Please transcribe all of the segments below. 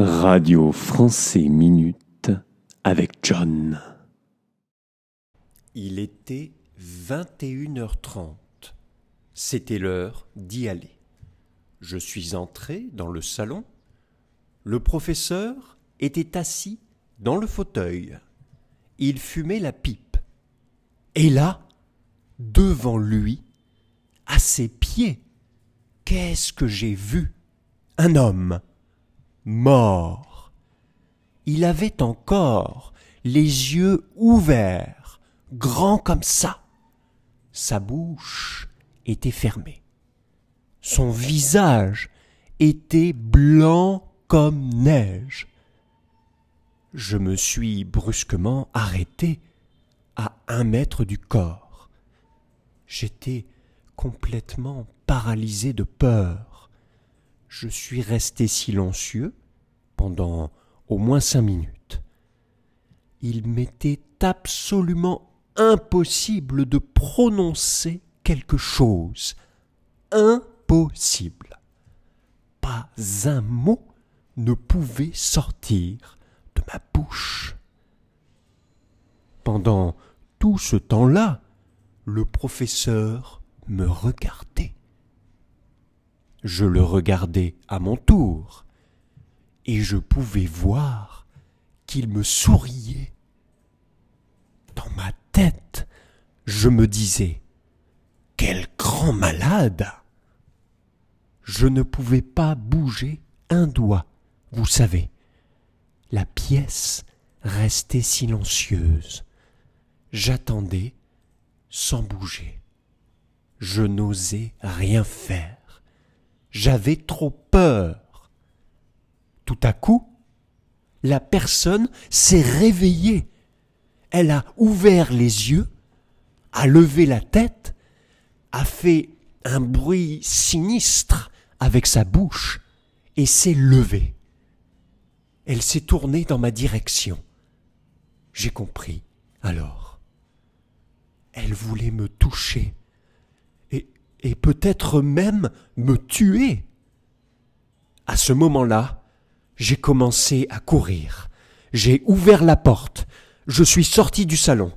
Radio Français Minute avec John. Il était 21h30. C'était l'heure d'y aller. Je suis entré dans le salon. Le professeur était assis dans le fauteuil. Il fumait la pipe. Et là, devant lui, à ses pieds, qu'est-ce que j'ai vu Un homme mort. Il avait encore les yeux ouverts, grands comme ça. Sa bouche était fermée. Son visage était blanc comme neige. Je me suis brusquement arrêté à un mètre du corps. J'étais complètement paralysé de peur. Je suis resté silencieux pendant au moins cinq minutes. Il m'était absolument impossible de prononcer quelque chose. Impossible. Pas un mot ne pouvait sortir de ma bouche. Pendant tout ce temps-là, le professeur me regardait je le regardais à mon tour, et je pouvais voir qu'il me souriait. Dans ma tête, je me disais Quel grand malade Je ne pouvais pas bouger un doigt, vous savez. La pièce restait silencieuse. J'attendais sans bouger. Je n'osais rien faire. J'avais trop peur. Tout à coup, la personne s'est réveillée. Elle a ouvert les yeux, a levé la tête, a fait un bruit sinistre avec sa bouche et s'est levée. Elle s'est tournée dans ma direction. J'ai compris alors. Elle voulait me toucher et peut-être même me tuer. À ce moment-là, j'ai commencé à courir. J'ai ouvert la porte. Je suis sorti du salon.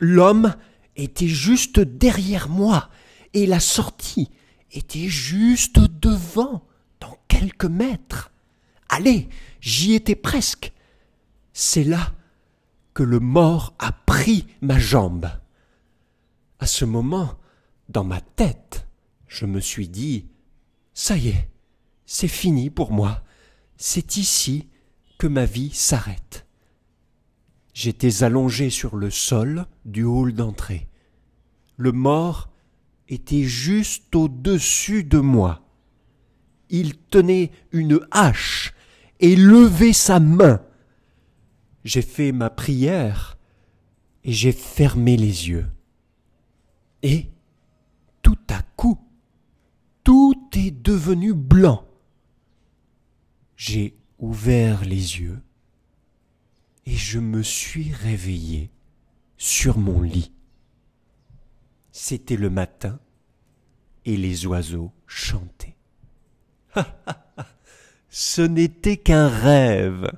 L'homme était juste derrière moi et la sortie était juste devant, dans quelques mètres. Allez, j'y étais presque. C'est là que le mort a pris ma jambe. À ce moment, dans ma tête, je me suis dit Ça y est, c'est fini pour moi, c'est ici que ma vie s'arrête. J'étais allongé sur le sol du hall d'entrée. Le mort était juste au-dessus de moi. Il tenait une hache et levait sa main. J'ai fait ma prière et j'ai fermé les yeux. Et tout à coup, tout est devenu blanc. J'ai ouvert les yeux et je me suis réveillé sur mon lit. C'était le matin et les oiseaux chantaient. Ce n'était qu'un rêve.